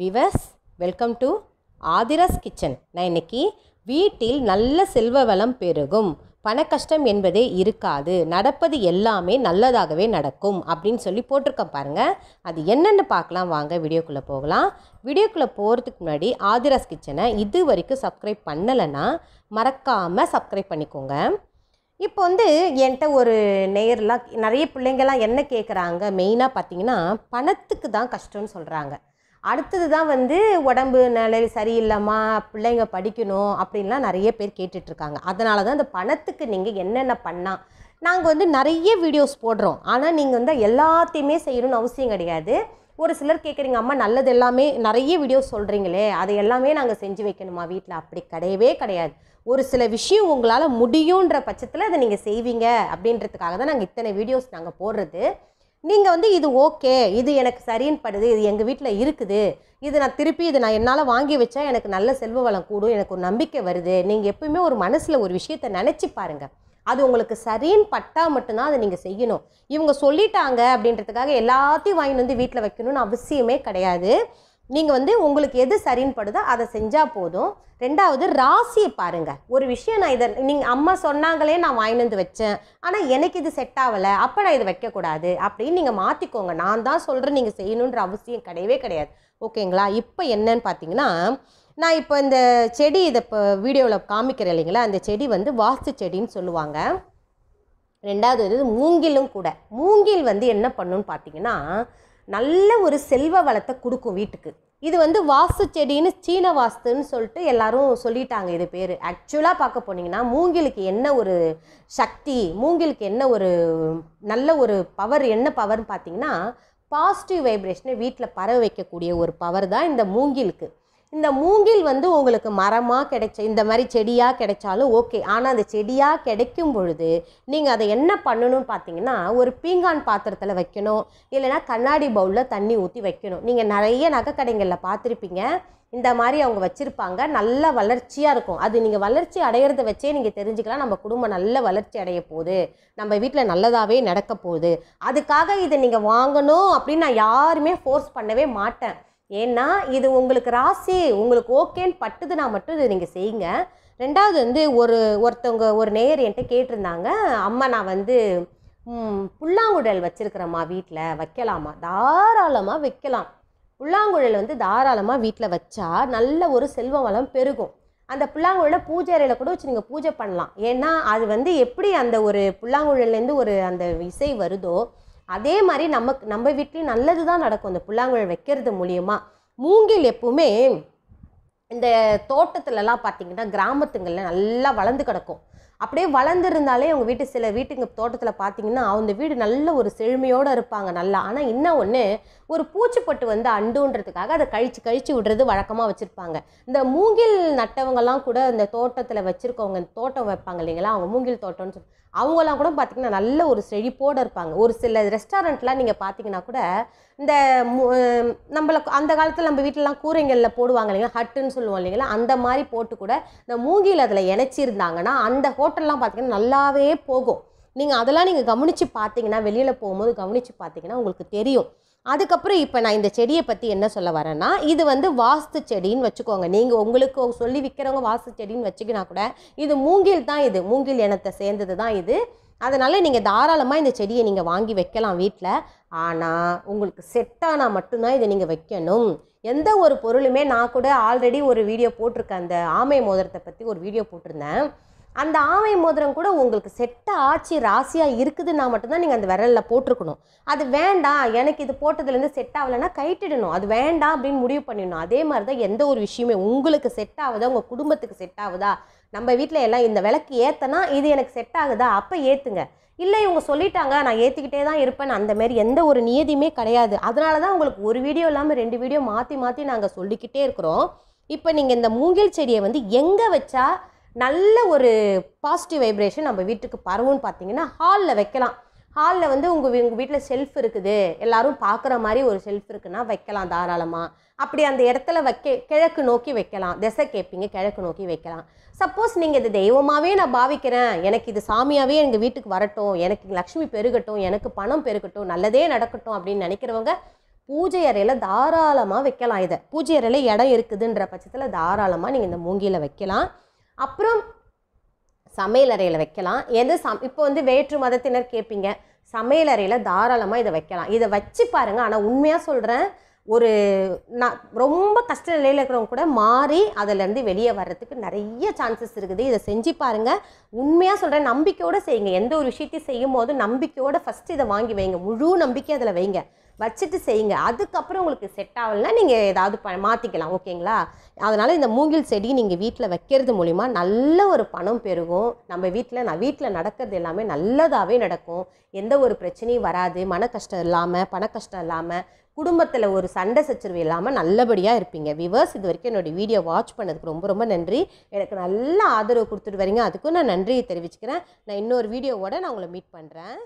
விவஸ் welcome to Aadhira's kitchen நான் இன்னைக்கு வீட்டில் நல்ல செல்வ வளம் பெருகும் பண கஷ்டம் என்பதே இருக்காது நடப்பது எல்லாமே நல்லதாகவே நடக்கும் அப்படின்னு சொல்லி போட்டிருக்கேன் பாருங்கள் அது என்னென்னு பார்க்கலாம் வாங்க வீடியோக்குள்ளே போகலாம் வீடியோக்குள்ளே போகிறதுக்கு முன்னாடி ஆதிராஸ் கிச்சனை இது வரைக்கும் சப்ஸ்கிரைப் பண்ணலைன்னா மறக்காமல் சப்ஸ்கிரைப் பண்ணிக்கோங்க இப்போ வந்து என்கிட்ட ஒரு நேர்லாம் நிறைய பிள்ளைங்கள்லாம் என்ன கேட்குறாங்க மெயினாக பார்த்தீங்கன்னா பணத்துக்கு தான் கஷ்டம்னு சொல்கிறாங்க அடுத்தது தான் வந்து உடம்பு நிலை சரியில்லைம்மா பிள்ளைங்க படிக்கணும் அப்படின்லாம் நிறைய பேர் கேட்டுட்ருக்காங்க அதனால தான் இந்த பணத்துக்கு நீங்கள் என்னென்ன பண்ணால் நாங்கள் வந்து நிறைய வீடியோஸ் போடுறோம் ஆனால் நீங்கள் வந்து எல்லாத்தையுமே செய்யணும்னு அவசியம் கிடையாது ஒரு சிலர் கேட்குறீங்க அம்மா நல்லது எல்லாமே நிறைய வீடியோஸ் சொல்கிறீங்களே அதை எல்லாமே நாங்கள் செஞ்சு வைக்கணுமா வீட்டில் அப்படி கிடையவே கிடையாது ஒரு சில விஷயம் உங்களால் முடியுன்ற பட்சத்தில் அதை நீங்கள் செய்வீங்க அப்படின்றதுக்காக தான் நாங்கள் இத்தனை வீடியோஸ் நாங்கள் போடுறது நீங்கள் வந்து இது ஓகே இது எனக்கு சரின்னு படுது இது எங்கள் வீட்டில் இருக்குது இது நான் திருப்பி இது நான் என்னால் வாங்கி வச்சா எனக்கு நல்ல செல்வ வளம் கூடும் எனக்கு ஒரு நம்பிக்கை வருது நீங்கள் எப்பயுமே ஒரு மனசில் ஒரு விஷயத்தை நினச்சி பாருங்கள் அது உங்களுக்கு சரின்னு பட்டால் மட்டும்தான் அதை நீங்கள் செய்யணும் இவங்க சொல்லிட்டாங்க அப்படின்றதுக்காக எல்லாத்தையும் வாங்கிட்டு வந்து வீட்டில் வைக்கணும்னு அவசியமே கிடையாது நீங்கள் வந்து உங்களுக்கு எது சரின்னு படுதோ அதை செஞ்சால் போதும் ரெண்டாவது ராசியை பாருங்கள் ஒரு விஷயம் நான் இதை நீங்கள் அம்மா சொன்னாங்களே நான் வாங்கி வந்து வச்சேன் ஆனால் எனக்கு இது செட் ஆகலை அப்போ நான் இதை வைக்கக்கூடாது அப்படின்னு நீங்கள் மாற்றிக்கோங்க நான் தான் சொல்கிறேன் நீங்கள் செய்யணுன்ற அவசியம் கிடையவே கிடையாது ஓகேங்களா இப்போ என்னன்னு பார்த்தீங்கன்னா நான் இப்போ இந்த செடி இதை இப்போ வீடியோவில் காமிக்கிறேன் இல்லைங்களா அந்த செடி வந்து வாஸ்து செடின்னு சொல்லுவாங்க ரெண்டாவது இது மூங்கிலும் கூட மூங்கில் வந்து என்ன பண்ணுன்னு பார்த்தீங்கன்னா நல்ல ஒரு செல்வ வளத்தை கொடுக்கும் வீட்டுக்கு இது வந்து வாஸ்து செடின்னு சீன வாஸ்துன்னு சொல்லிட்டு எல்லாரும் சொல்லிட்டாங்க இது பேர் ஆக்சுவலாக பார்க்க போனீங்கன்னா மூங்கிலுக்கு என்ன ஒரு சக்தி மூங்கிலுக்கு என்ன ஒரு நல்ல ஒரு பவர் என்ன பவர்னு பார்த்தீங்கன்னா பாசிட்டிவ் வைப்ரேஷனை வீட்டில் பரவ வைக்கக்கூடிய ஒரு பவர் தான் இந்த மூங்கிலுக்கு இந்த மூங்கில் வந்து உங்களுக்கு மரமாக கிடைச்ச இந்த மாதிரி செடியாக கிடைச்சாலும் ஓகே ஆனால் அந்த செடியாக கிடைக்கும் பொழுது நீங்கள் அதை என்ன பண்ணணும்னு பார்த்தீங்கன்னா ஒரு பீங்கான் பாத்திரத்தில் வைக்கணும் இல்லைனா கண்ணாடி பவுலில் தண்ணி ஊற்றி வைக்கணும் நீங்கள் நிறைய நகைக்கடைகளில் பார்த்துருப்பீங்க இந்த மாதிரி அவங்க வச்சுருப்பாங்க நல்ல வளர்ச்சியாக இருக்கும் அது நீங்கள் வளர்ச்சி அடையிறத வச்சே நீங்கள் தெரிஞ்சுக்கலாம் நம்ம குடும்பம் நல்ல வளர்ச்சி அடைய போகுது நம்ம வீட்டில் நல்லதாகவே நடக்க போகுது அதுக்காக இதை நீங்கள் வாங்கணும் அப்படின்னு நான் யாருமே ஃபோர்ஸ் பண்ணவே மாட்டேன் ஏன்னா இது உங்களுக்கு ராசி உங்களுக்கு ஓகேன்னு பட்டுதுன்னா மட்டும் இதை நீங்கள் செய்யுங்க ரெண்டாவது வந்து ஒரு ஒருத்தவங்க ஒரு நேயர் என்கிட்ட கேட்டிருந்தாங்க அம்மா நான் வந்து புல்லாங்குழல் வச்சுருக்குறேம்மா வீட்டில் வைக்கலாமா தாராளமாக வைக்கலாம் புல்லாங்குழல் வந்து தாராளமாக வீட்டில் வச்சா நல்ல ஒரு செல்வ வளம் பெருகும் அந்த புல்லாங்குழலை பூஜை அறையில் கூட வச்சு நீங்கள் பூஜை பண்ணலாம் ஏன்னா அது வந்து எப்படி அந்த ஒரு புல்லாங்குழல்லேருந்து ஒரு அந்த இசை வருதோ அதே மாதிரி நமக்கு நம்ம வீட்லேயும் நல்லது தான் நடக்கும் அந்த புல்லாங்குழல் வைக்கிறது மூலியமாக மூங்கில் எப்பவுமே இந்த தோட்டத்துலலாம் பார்த்திங்கன்னா கிராமத்துங்களில் நல்லா வளர்ந்து கிடக்கும் அப்படியே வளர்ந்துருந்தாலே அவங்க வீட்டு சில வீட்டுங்க தோட்டத்தில் பார்த்தீங்கன்னா அந்த வீடு நல்ல ஒரு செழுமையோடு இருப்பாங்க நல்லா ஆனால் என்ன ஒன்று ஒரு பூச்சிப்பட்டு வந்து அண்டுன்றதுக்காக அதை கழித்து கழித்து விடுறது வழக்கமாக வச்சுருப்பாங்க இந்த மூங்கில் நட்டவங்கெல்லாம் கூட இந்த தோட்டத்தில் வச்சுருக்கவங்க தோட்டம் வைப்பாங்க இல்லைங்களா அவங்க மூங்கில் தோட்டம்னு சொல்லி அவங்களாம் கூட பார்த்திங்கன்னா நல்ல ஒரு செழிப்போடு இருப்பாங்க ஒரு சில ரெஸ்டாரண்ட்லாம் நீங்கள் பார்த்தீங்கன்னா கூட இந்த நம்மளை அந்த காலத்தில் நம்ம வீட்டிலலாம் கூரைங்களில் போடுவாங்க இல்லைங்களா ஹட்டுன்னு சொல்லுவோம் இல்லைங்களா அந்த மாதிரி போட்டு கூட இந்த மூங்கில் அதில் இணைச்சிருந்தாங்கன்னா அந்த ஹோ ஹோட்டல்லாம் பார்த்தீங்கன்னா நல்லாவே போகும் நீங்கள் அதெல்லாம் நீங்கள் கவனித்து பார்த்தீங்கன்னா வெளியில் போகும்போது கவனித்து பார்த்தீங்கன்னா உங்களுக்கு தெரியும் அதுக்கப்புறம் இப்போ நான் இந்த செடியை பற்றி என்ன சொல்ல வரேன்னா இது வந்து வாஸ்து செடின்னு வச்சுக்கோங்க நீங்கள் உங்களுக்கு சொல்லி விற்கிறவங்க வாஸ்து செடின்னு வச்சுக்கினா கூட இது மூங்கில் தான் இது மூங்கில் இனத்தை சேர்ந்தது தான் இது அதனால் நீங்கள் தாராளமாக இந்த செடியை நீங்கள் வாங்கி வைக்கலாம் வீட்டில் ஆனால் உங்களுக்கு செட்டானால் மட்டும்தான் இதை நீங்கள் வைக்கணும் எந்த ஒரு பொருளுமே நான் கூட ஆல்ரெடி ஒரு வீடியோ போட்டிருக்கேன் அந்த ஆமை மோதிரத்தை பற்றி ஒரு வீடியோ போட்டிருந்தேன் அந்த ஆமை மோதிரம் கூட உங்களுக்கு செட்ட ஆட்சி ராசியாக இருக்குதுன்னா மட்டும்தான் நீங்கள் அந்த விரலில் போட்டிருக்கணும் அது வேண்டாம் எனக்கு இது போட்டதுலேருந்து செட் ஆகலைன்னா கைட்டிடணும் அது வேண்டாம் அப்படின்னு முடிவு பண்ணிடணும் அதே மாதிரி தான் எந்த ஒரு விஷயமே உங்களுக்கு செட் ஆகுதா உங்கள் குடும்பத்துக்கு செட் ஆகுதா நம்ம வீட்டில் எல்லாம் இந்த விளக்கு ஏற்றனா இது எனக்கு செட் ஆகுதா அப்போ ஏற்றுங்க இல்லை இவங்க சொல்லிட்டாங்க நான் ஏற்றிக்கிட்டே தான் இருப்பேன் அந்தமாரி எந்த ஒரு நியதியுமே கிடையாது அதனால தான் உங்களுக்கு ஒரு வீடியோ இல்லாமல் ரெண்டு வீடியோ மாற்றி மாற்றி நாங்கள் சொல்லிக்கிட்டே இருக்கிறோம் இப்போ நீங்கள் இந்த மூங்கில் செடியை வந்து எங்கே வச்சா நல்ல ஒரு பாசிட்டிவ் வைப்ரேஷன் நம்ம வீட்டுக்கு பரவும் பார்த்தீங்கன்னா ஹாலில் வைக்கலாம் ஹாலில் வந்து உங்கள் உங்கள் வீட்டில் செல்ஃப் இருக்குது எல்லோரும் பார்க்குற மாதிரி ஒரு செல்ஃப் இருக்குன்னா வைக்கலாம் தாராளமாக அப்படி அந்த இடத்துல வைக்க கிழக்கு நோக்கி வைக்கலாம் திசை கேட்பீங்க கிழக்கு நோக்கி வைக்கலாம் சப்போஸ் நீங்கள் இது தெய்வமாகவே நான் பாவிக்கிறேன் எனக்கு இது சாமியாகவே எங்கள் வீட்டுக்கு வரட்டும் எனக்கு லக்ஷ்மி பெருகட்டும் எனக்கு பணம் பெருகட்டும் நல்லதே நடக்கட்டும் அப்படின்னு நினைக்கிறவங்க பூஜை அறையில் தாராளமாக வைக்கலாம் இதை பூஜை அறையில் இடம் இருக்குதுன்ற பட்சத்தில் தாராளமாக நீங்கள் இந்த மூங்கியில் வைக்கலாம் அப்புறம் சமையல் அறையில் வைக்கலாம் எது சம் இப்போ வந்து வேற்று மதத்தினர் கேட்பீங்க சமையல் அறையில் தாராளமாக இதை வைக்கலாம் இதை வச்சு பாருங்கள் ஆனால் உண்மையாக சொல்கிறேன் ஒரு நான் ரொம்ப கஷ்ட நிலையில் இருக்கிறவங்க கூட மாறி அதிலேருந்து வெளியே வர்றதுக்கு நிறைய சான்சஸ் இருக்குது இதை செஞ்சு பாருங்கள் உண்மையாக சொல்கிறேன் நம்பிக்கையோடு செய்யுங்க எந்த ஒரு விஷயத்தையும் செய்யும் போது நம்பிக்கையோடு ஃபஸ்ட்டு இதை வாங்கி வைங்க முழு நம்பிக்கை அதில் வைங்க வச்சுட்டு செய்யுங்க அதுக்கப்புறம் உங்களுக்கு செட் ஆகலைன்னா நீங்கள் ஏதாவது ப மாற்றிக்கலாம் ஓகேங்களா அதனால் இந்த மூங்கில் செடி நீங்கள் வீட்டில் வைக்கிறது மூலிமா நல்ல ஒரு பணம் பெருகும் நம்ம வீட்டில் நான் வீட்டில் நடக்கிறது எல்லாமே நல்லதாகவே நடக்கும் எந்த ஒரு பிரச்சனையும் வராது மன கஷ்டம் இல்லாமல் பண கஷ்டம் இல்லாமல் குடும்பத்தில் ஒரு சண்டை சச்சரவு இல்லாமல் நல்லபடியாக இருப்பீங்க விவர்ஸ் இது வரைக்கும் என்னுடைய வீடியோ வாட்ச் பண்ணதுக்கு ரொம்ப ரொம்ப நன்றி எனக்கு நல்ல ஆதரவு கொடுத்துட்டு வரீங்க அதுக்கும் நான் நன்றியை தெரிவிச்சுக்கிறேன் நான் இன்னொரு வீடியோவோட நான் உங்களை மீட் பண்ணுறேன்